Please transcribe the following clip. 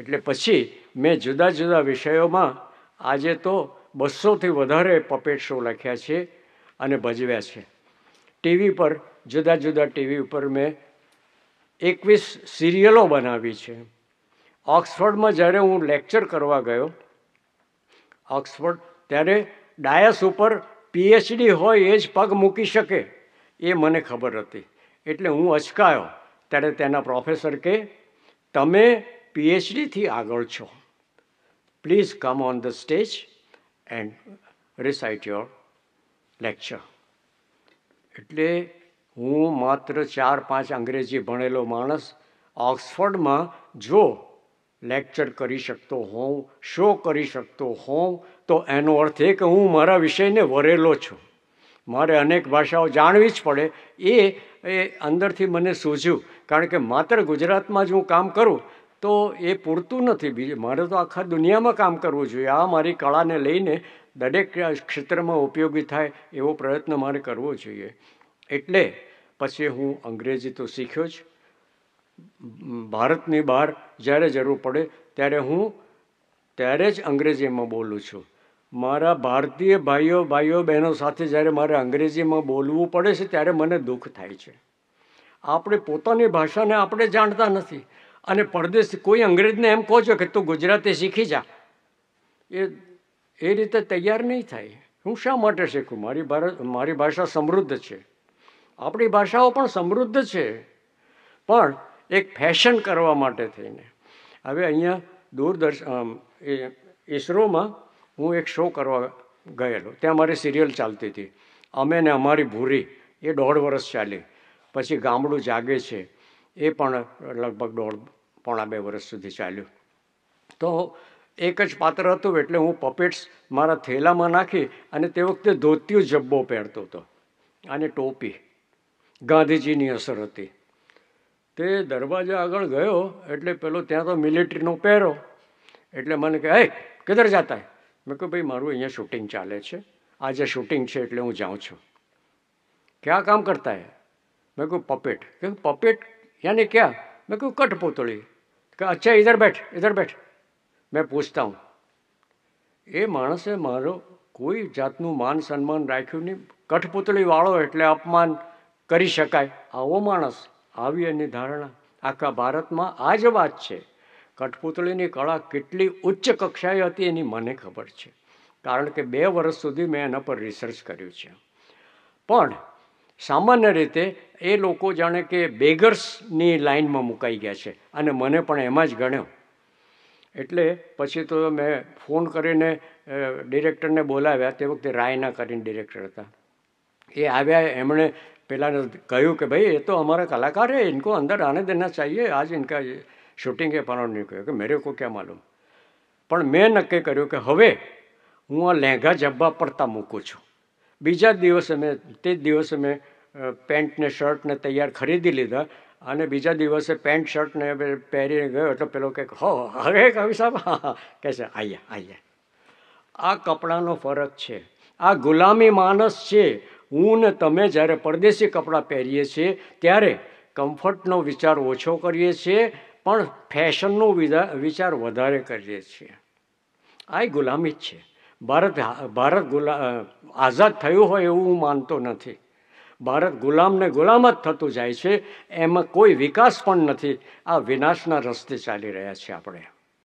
એટલે પછી મેં જુદા જુદા વિષયોમાં આજે તો બસોથી વધારે પપેટ શો લખ્યા છે અને ભજવ્યા છે ટીવી પર જુદા જુદા ટીવી ઉપર મેં એકવીસ સિરિયલો બનાવી છે ઓક્સફર્ડમાં જ્યારે હું લેક્ચર કરવા ગયો ઓક્સફર્ડ ત્યારે ડાયસ ઉપર પીએચડી હોય એ જ પગ મૂકી શકે એ મને ખબર હતી એટલે હું અચકાયો ત્યારે તેના પ્રોફેસર કે તમે પીએચડીથી આગળ છો please come on the stage and recite your lecture એટલે હું માત્ર ચાર પાંચ અંગ્રેજી ભણેલો માણસ ઓક્સફર્ડમાં જો લેક્ચર કરી શકતો હોઉં શો કરી શકતો હોઉં તો એનો અર્થ એ કે હું મારા વિષયને વરેલો છું મારે અનેક ભાષાઓ જાણવી જ પડે એ એ અંદરથી મને સૂઝ્યું કારણ કે માત્ર ગુજરાતમાં જ હું કામ કરું તો એ પૂરતું નથી બીજું મારે તો આખા દુનિયામાં કામ કરવું જોઈએ આ મારી કળાને લઈને દરેક ક્ષેત્રમાં ઉપયોગી થાય એવો પ્રયત્ન મારે કરવો જોઈએ એટલે પછી હું અંગ્રેજી તો શીખ્યો જ ભારતની બહાર જ્યારે જરૂર પડે ત્યારે હું ત્યારે જ અંગ્રેજીમાં બોલું છું મારા ભારતીય ભાઈઓ ભાઈઓ બહેનો સાથે જ્યારે મારે અંગ્રેજીમાં બોલવું પડે છે ત્યારે મને દુઃખ થાય છે આપણે પોતાની ભાષાને આપણે જાણતા નથી અને પરદેશ કોઈ અંગ્રેજને એમ કહો છો કે તું ગુજરાતી શીખી જા એ એ રીતે તૈયાર નહીં થાય હું શા માટે શીખું મારી ભારત મારી ભાષા સમૃદ્ધ છે આપણી ભાષાઓ પણ સમૃદ્ધ છે પણ એક ફેશન કરવા માટે થઈને હવે અહીંયા દૂરદર્શન ઈસરોમાં હું એક શો કરવા ગયેલો ત્યાં મારી સિરિયલ ચાલતી હતી અમે ને અમારી ભૂરી એ દોઢ વર્ષ ચાલી પછી ગામડું જાગે છે એ પણ લગભગ દોઢ પોણા બે વર્ષ સુધી ચાલ્યું તો એક જ પાત્ર હતું એટલે હું પપેટ્સ મારા થેલામાં નાખી અને તે વખતે ધોતિયો જબ્બો પહેરતો હતો અને ટોપી ગાંધીજીની અસર હતી તે દરવાજા આગળ ગયો એટલે પેલો ત્યાં તો મિલિટરીનો પહેરો એટલે મને કહે કિધર જાતા મેં કહ્યું ભાઈ મારું અહીંયા શૂટિંગ ચાલે છે આજે શૂટિંગ છે એટલે હું જાઉં છું ક્યાં કામ કરતા હે મેં કહ્યું પપેટ કે પપેટ યાને ક્યાં મેં કહ્યું કઠપુતળી કે અચ્છા ઇધર બેઠ ઇધર બેઠ મેં પૂછતા હું એ માણસે મારો કોઈ જાતનું માન સન્માન રાખ્યું નહીં કઠપુતળીવાળો એટલે અપમાન કરી શકાય આવો માણસ આવી એની ધારણા આખા ભારતમાં આ જ વાત છે કઠપુતળીની કળા કેટલી ઉચ્ચ કક્ષાએ હતી એની મને ખબર છે કારણ કે બે વર્ષ સુધી મેં એના પર રિસર્ચ કર્યું છે પણ સામાન્ય રીતે એ લોકો જાણે કે બેગર્સની લાઇનમાં મુકાઈ ગયા છે અને મને પણ એમાં જ ગણ્યો એટલે પછી તો મેં ફોન કરીને ડિરેક્ટરને બોલાવ્યા તે વખતે રાયના કરીને ડિરેક્ટર હતા એ આવ્યા એમણે પહેલાંને કહ્યું કે ભાઈ એ તો અમારા કલાકાર હે ઇનકો અંદર આને દેના ચાહીએ આજ ઇનકા શૂટિંગ એ પણ નહીં કહ્યું કે મેરે કો ક્યાં માલુમ પણ મેં નક્કી કર્યું કે હવે હું આ લહેંગા જબ્બા પડતા મૂકું છું બીજા દિવસે મેં તે જ દિવસે મેં પેન્ટને શર્ટને તૈયાર ખરીદી લીધા અને બીજા દિવસે પેન્ટ શર્ટને પહેરીને ગયો એટલે પેલો કંઈક હો હવે કવિ સાહેબ હા હા કહે છે આઈએ આઈએ આ કપડાનો ફરક છે આ ગુલામી માણસ છે હું ને તમે જ્યારે પરદેશી કપડાં પહેરીએ છીએ ત્યારે કમ્ફર્ટનો વિચાર ઓછો કરીએ છીએ પણ ફેશનનો વિચાર વધારે કરીએ છીએ આ ગુલામી જ છે ભારત ભારત ગુલા આઝાદ થયું હોય એવું હું માનતો નથી ભારત ગુલામને ગુલામ જ થતું જાય છે એમાં કોઈ વિકાસ પણ નથી આ વિનાશના રસ્તે ચાલી રહ્યા છે આપણે